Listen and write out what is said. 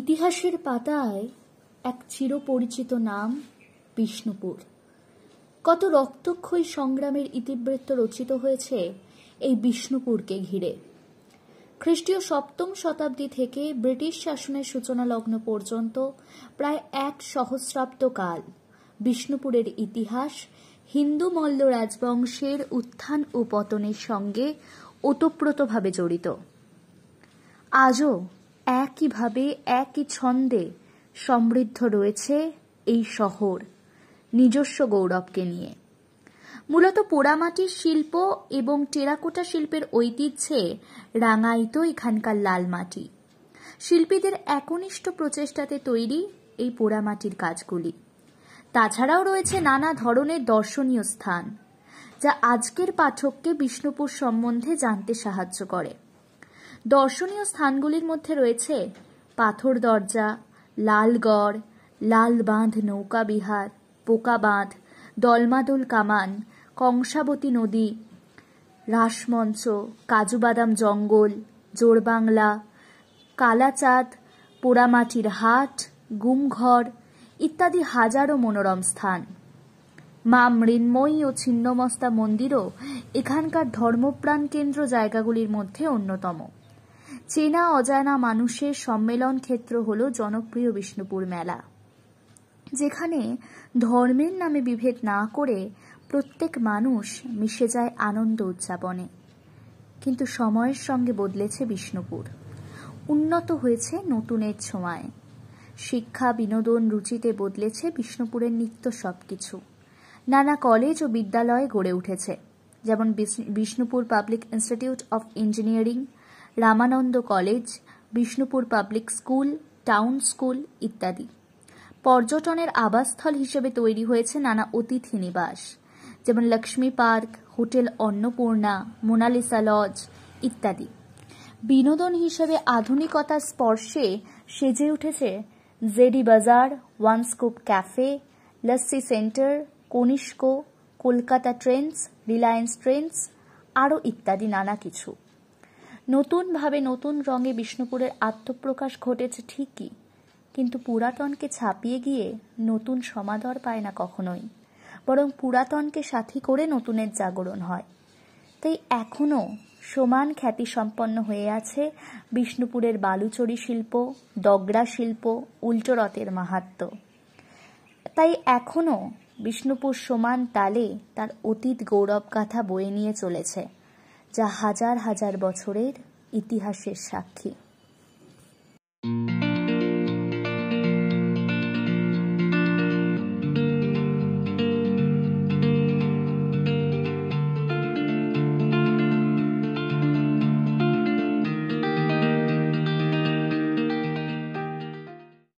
ইতিহাসের পাতায় এক চিরপরিচিত নাম বিষ্ণুপুর কত রক্তক্ষয়ী সংগ্রামের ইতিবৃত্ত রচিত হয়েছে এই বিষ্ণুপুরকে ঘিরে খ্রিস্টীয় সপ্তম শতাব্দী থেকে ব্রিটিশ শাসনের সূচনা লগ্ন পর্যন্ত প্রায় এক সহস্রাব্দ কাল বিষ্ণুপুরের ইতিহাস হিন্দু মল্ল রাজবংশের উত্থান ও পতনের সঙ্গে ওতপ্রোতভাবে জড়িত আজও একইভাবে একই ছন্দে সমৃদ্ধ রয়েছে এই শহর নিজস্ব গৌরবকে নিয়ে মূলত পোড়ামাটির শিল্প এবং টেরাকোটা শিল্পের ঐতিহ্যে রাঙাইত এখানকার লাল মাটি শিল্পীদের একনিষ্ঠ প্রচেষ্টাতে তৈরি এই পোড়ামাটির কাজগুলি তাছাড়াও রয়েছে নানা ধরনের দর্শনীয় স্থান যা আজকের পাঠককে বিষ্ণুপুর সম্বন্ধে জানতে সাহায্য করে দর্শনীয় স্থানগুলির মধ্যে রয়েছে পাথর দরজা লালগড় লাল বাঁধ নৌকা বিহার পোকা বাঁধ দলমাদুল কামান কংসাবতী নদী রাসমঞ্চ কাজুবাদাম জঙ্গল জোরবাংলা কালাচাঁদ পোড়ামাটির হাট গুমঘর ইত্যাদি হাজারো মনোরম স্থান মা মৃন্ময়ী ও ছিন্নমস্তা মন্দিরও এখানকার ধর্মপ্রাণ কেন্দ্র জায়গাগুলির মধ্যে অন্যতম চেনা অজানা মানুষের সম্মেলন ক্ষেত্র হল জনপ্রিয় বিষ্ণুপুর মেলা যেখানে ধর্মের নামে বিভেদ না করে প্রত্যেক মানুষ মিশে যায় আনন্দ উদযাপনে কিন্তু সময়ের সঙ্গে বদলেছে বিষ্ণুপুর উন্নত হয়েছে নতুনের ছোঁয়ায় শিক্ষা বিনোদন রুচিতে বদলেছে বিষ্ণুপুরের নিত্য সব কিছু নানা কলেজ ও বিদ্যালয়ে গড়ে উঠেছে যেমন Bishnupur public institute of engineering Ramananda college Bishnupur public school town school ইত্যাদি পর্যটনের আবাসস্থল হিসেবে তৈরি হয়েছে নানা অতিথি নিবাস যেমন Lakshmi park hotel Annapurna Monalisa lodge ইত্যাদি বিনোদন হিসেবে আধুনিকতার স্পর্শে সেজে উঠেছে JD Bazar one scoop café lassi centre Kanishka Kolkata Trends Reliance Trends আরও ইত্যাদি নানা কিছু নতুনভাবে নতুন রঙে বিষ্ণুপুরের আত্মপ্রকাশ ঘটেছে ঠিকই কিন্তু পুরাতনকে ছাপিয়ে গিয়ে নতুন সমাদর পায় না কখনোই বরং পুরাতনকে সাথী করে নতুনের জাগরণ হয় তাই এখনও সমান খ্যাতি সম্পন্ন হয়ে আছে বিষ্ণুপুরের বালুচরি শিল্প দগ্রা শিল্প উল্টোরতের মাহাত্ম তাই এখনও বিষ্ণুপুর সমান তালে তার অতীত গৌরব কথা বয়ে নিয়ে চলেছে যা হাজার হাজার বছরের ইতিহাসের সাক্ষী